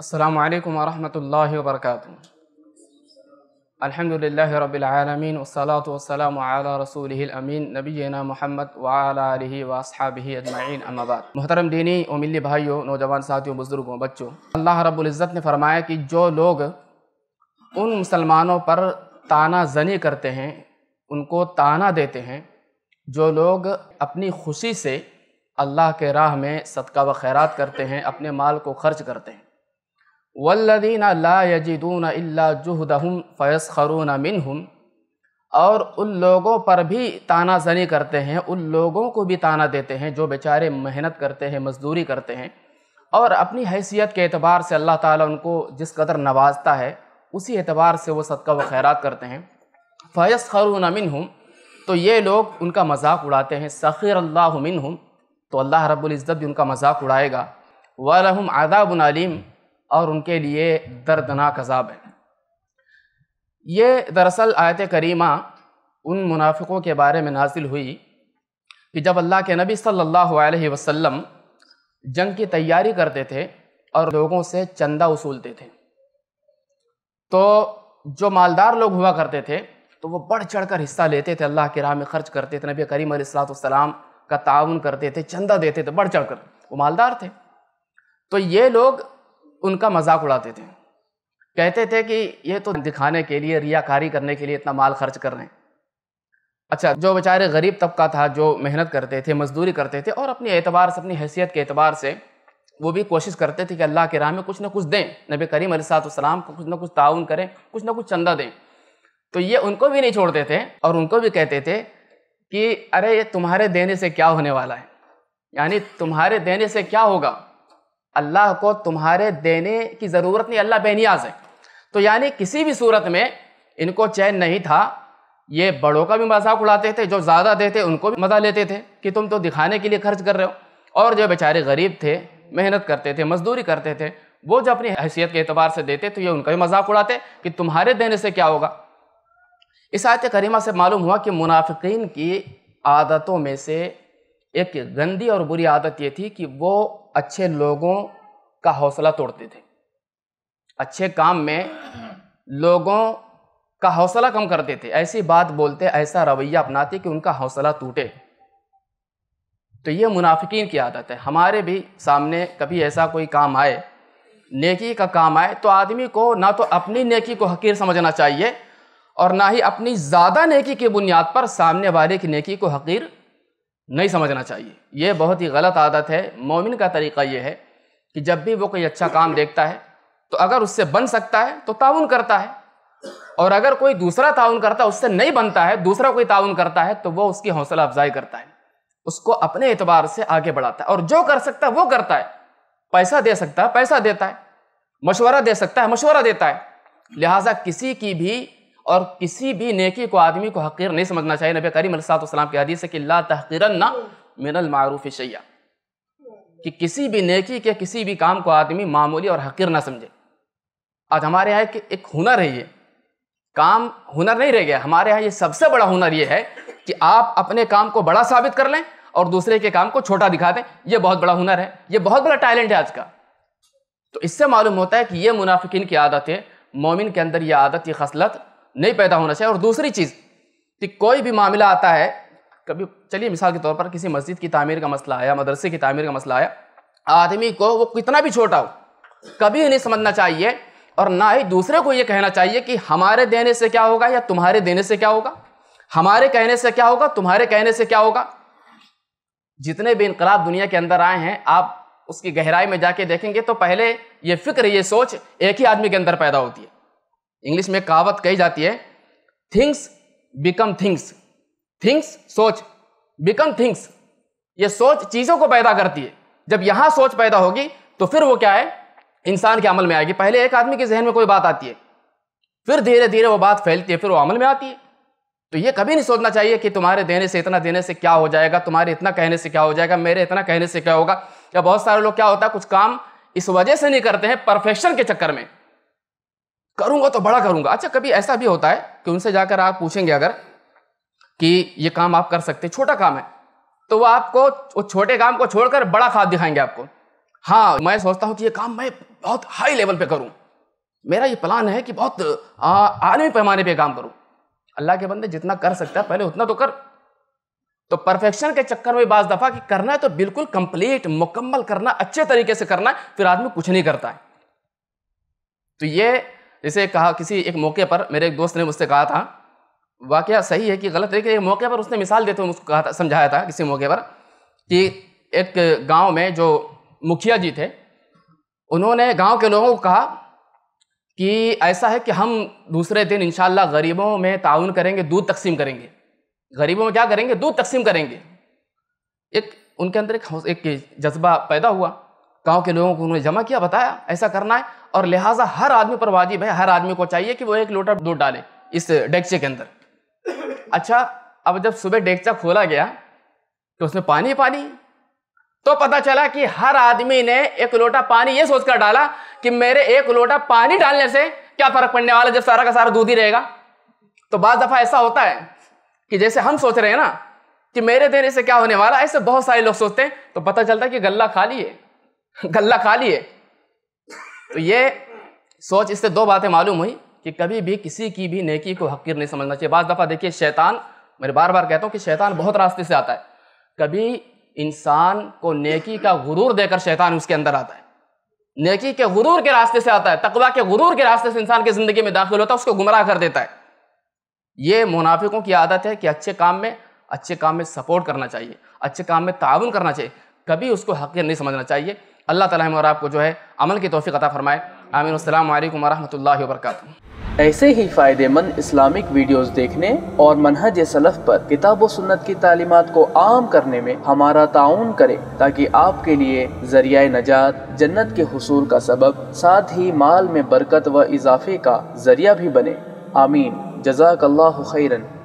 السلام عليكم ورحمة الله وبركاته الحمد لله رب العالمين والصلاة والسلام على رسوله الأمين نبينا محمद وعلى آله وأصحابه أجمعين अम्मा बाद मोहतरम दीनी और मिली भाइयों नौजवान साथियों बुज़ुर्गों बच्चों अल्लाह रब्बुल इज़्ज़त ने फरमाया कि जो लोग उन मुसलमानों पर ताना जनी करते हैं उनको ताना देते हैं जो लोग अपनी खुशी से अल्लाह के राह में सदका व खैरात करते हैं अपने माल को खर्च करते हैं वल्लदीन ला यजिदून इल्ला जुहदहम फ़यसखरून मिनहम और उन लोगों पर भी ताना जनी करते हैं उन लोगों को भी ताना देते हैं जो बेचारे मेहनत करते हैं मजदूरी करते हैं और अपनी हैसियत के अतबार से अल्लाह ताला उनको जिस कदर नवाजता है उसी एतबार से वो सदका व खैरात करते हैं फ़यस खरून मिन हूँ तो ये लोग उनका मजाक उड़ाते हैं सख़ीर अल्लाह मिन हूँ तो अल्लाह रब्ज़त भी उनका मजाक उड़ाएगा वलहम आदाबन अलीम और उनके लिए दर्दनाक अजाब है ये दरअसल आयत करीमा उन मुनाफिकों के बारे में नाजिल हुई कि जब अल्लाह के नबी सल्लल्लाहु अलैहि वसल्लम जंग की तैयारी करते थे और लोगों से चंदा वसूलते थे तो जो मालदार लोग हुआ करते थे तो वो बढ़ चढ़ कर हिस्सा लेते थे अल्लाह के राह में खर्च करते थे नबी करीम सलाम का ताउन करते थे चंदा देते थे बढ़ चढ़ कर वो मालदार थे तो ये लोग उनका मजाक उड़ाते थे कहते थे कि ये तो दिखाने के लिए रियाकारी करने के लिए इतना माल खर्च कर रहे हैं अच्छा जो बेचारे गरीब तबका था जो मेहनत करते थे मजदूरी करते थे और अपने एतबार से अपनी हैसियत के एतबार से वो भी कोशिश करते थे कि अल्लाह के राह में कुछ ना कुछ दें नबी करीम सलाम को कुछ ना कुछ ताउन करें कुछ ना कुछ चंदा दें तो ये उनको भी नहीं छोड़ते थे और उनको भी कहते थे कि अरे ये तुम्हारे देने से क्या होने वाला है यानी तुम्हारे देने से क्या होगा अल्लाह को तुम्हारे देने की ज़रूरत नहीं अल्लाह बेनियाज है तो यानी किसी भी सूरत में इनको चैन नहीं था ये बड़ों का भी मजाक उड़ाते थे जो ज़्यादा देते उनको भी मज़ा लेते थे कि तुम तो दिखाने के लिए खर्च कर रहे हो और जो बेचारे गरीब थे मेहनत करते थे मजदूरी करते थे वो जो अपनी हैसियत के अतबार से देते तो ये उनका भी मजाक उड़ाते कि तुम्हारे देने से क्या होगा इस आयत करीमा से मालूम हुआ कि मुनाफिकीन की आदतों में से एक गंदी और बुरी आदत ये थी कि वो अच्छे लोगों का हौसला तोड़ते थे अच्छे काम में लोगों का हौसला कम करते थे ऐसी बात बोलते ऐसा रवैया अपनाते कि उनका हौसला टूटे तो ये मुनाफिकीन की आदत है हमारे भी सामने कभी ऐसा कोई काम आए नेकी का काम आए तो आदमी को ना तो अपनी नेकी को हकीर समझना चाहिए और ना ही अपनी ज़्यादा नेकी की बुनियाद पर सामने वाले की नेकी को हकीर नहीं समझना चाहिए यह बहुत ही गलत आदत है मोमिन का तरीका यह है कि जब भी वो कोई अच्छा काम देखता है तो अगर उससे बन सकता है तो ताउन करता है और अगर कोई दूसरा ताउन करता है उससे नहीं बनता है दूसरा कोई ताउन करता है तो वो उसकी हौसला अफजाई करता है उसको अपने एतबार से आगे बढ़ाता है और जो कर सकता है वो करता है पैसा दे सकता है पैसा देता है मशवरा दे सकता है मशवरा देता है लिहाजा किसी की भी और किसी भी नेकी को आदमी को हकीर नहीं समझना चाहिए नबी करीम सलाम की हदीस कि ला तहकीरन ना मिनल मारूफ शैया कि किसी भी नेकी के किसी भी काम को आदमी मामूली और हकीर ना समझे आज हमारे यहाँ एक, एक हुनर है ये काम हुनर नहीं रह गया हमारे यहाँ ये सबसे बड़ा हुनर ये है कि आप अपने काम को बड़ा साबित कर लें और दूसरे के काम को छोटा दिखा दें ये बहुत बड़ा हुनर है ये बहुत बड़ा टैलेंट है आज का तो इससे मालूम होता है कि ये मुनाफिकिन की आदत है मोमिन के अंदर ये आदत ये खसलत नहीं पैदा होना चाहिए और दूसरी चीज़ कि कोई भी मामला आता है कभी चलिए मिसाल के तौर पर किसी मस्जिद की तामीर का मसला आया मदरसे की तामीर का मसला आया आदमी को वो कितना भी छोटा हो कभी नहीं समझना चाहिए और ना ही दूसरे को ये कहना चाहिए कि हमारे देने से क्या होगा या तुम्हारे देने से क्या होगा हमारे कहने से क्या होगा तुम्हारे कहने से क्या होगा जितने भी इनकलाब दुनिया के अंदर आए हैं आप उसकी गहराई में जाके देखेंगे तो पहले ये फिक्र ये सोच एक ही आदमी के अंदर पैदा होती है इंग्लिश में कहावत कही जाती है थिंग्स बिकम थिंग्स थिंग्स सोच बिकम थिंग्स ये सोच चीज़ों को पैदा करती है जब यहाँ सोच पैदा होगी तो फिर वो क्या है इंसान के अमल में आएगी पहले एक आदमी के जहन में कोई बात आती है फिर धीरे धीरे वो बात फैलती है फिर वो अमल में आती है तो ये कभी नहीं सोचना चाहिए कि तुम्हारे देने से इतना देने से क्या हो जाएगा तुम्हारे इतना कहने से क्या हो जाएगा मेरे इतना कहने से क्या होगा या बहुत सारे लोग क्या होता है कुछ काम इस वजह से नहीं करते हैं परफेक्शन के चक्कर में करूंगा तो बड़ा करूंगा अच्छा कभी ऐसा भी होता है कि उनसे जाकर आप पूछेंगे अगर कि ये काम आप कर सकते छोटा काम है तो वो आपको वो छोटे काम को छोड़कर बड़ा खाद दिखाएंगे आपको हाँ मैं सोचता हूँ कि ये काम मैं बहुत हाई लेवल पे करूँ मेरा ये प्लान है कि बहुत आलमी पैमाने पे काम करूँ अल्लाह के बंदे जितना कर सकता है पहले उतना तो कर तो परफेक्शन के चक्कर में बाज दफ़ा कि करना है तो बिल्कुल कंप्लीट मुकम्मल करना अच्छे तरीके से करना है फिर आदमी कुछ नहीं करता है तो ये जैसे कहा किसी एक मौके पर मेरे एक दोस्त ने मुझसे कहा था वाक़ सही है कि गलत है कि एक मौके पर उसने मिसाल देते हुए मुझको कहा था समझाया था किसी मौके पर कि एक गांव में जो मुखिया जी थे उन्होंने गांव के लोगों को कहा कि ऐसा है कि हम दूसरे दिन इन गरीबों में ताउन करेंगे दूध तकसीम करेंगे गरीबों में क्या करेंगे दूध तकसीम करेंगे एक उनके अंदर एक एक जज्बा पैदा हुआ गांव के लोगों को उन्होंने जमा किया बताया ऐसा करना है और लिहाजा हर आदमी पर वाजिब है हर आदमी को चाहिए कि वो एक लोटा दूध डाले इस डेगचे के अंदर अच्छा अब जब सुबह डेगचा खोला गया तो उसमें पानी पानी तो पता चला कि हर आदमी ने एक लोटा पानी ये सोचकर डाला कि मेरे एक लोटा पानी डालने से क्या फर्क पड़ने वाला जब सारा का सारा दूध ही रहेगा तो बाद दफा ऐसा होता है कि जैसे हम सोच रहे हैं ना कि मेरे देने से क्या होने वाला ऐसे बहुत सारे लोग सोचते हैं तो पता चलता है कि गला खाली है गल्ला खाली है तो ये सोच इससे दो बातें मालूम हुई कि कभी भी किसी की भी नेकी को हकीर नहीं समझना चाहिए बाज़ दफ़ा देखिए शैतान मैं बार बार कहता हूँ कि शैतान बहुत रास्ते से आता है कभी इंसान को नेकी का गुरूर देकर शैतान उसके अंदर आता है नेकी के गुरूर के रास्ते से आता है तकवा के गुरूर के रास्ते से इंसान की ज़िंदगी में दाखिल होता है उसको गुमराह कर देता है ये मुनाफिकों की आदत है कि अच्छे काम में अच्छे काम में सपोर्ट करना चाहिए अच्छे काम में ताउन करना चाहिए कभी उसको हकीर नहीं समझना चाहिए अल्लाह ताला हम और आपको जो है अमल की तोफ़ी अता फ़रमाए आमिर अल्लाम वरहमल वरक ऐसे ही फ़ायदेमंद इस्लामिक वीडियोस देखने और मनहज सलफ़ पर किताब व सुन्नत की तालीमत को आम करने में हमारा ताउन करें ताकि आपके लिए जरिया नजात जन्नत के हसूल का सबब साथ ही माल में बरकत व इजाफे का जरिया भी बने आमीन जजाक खैरन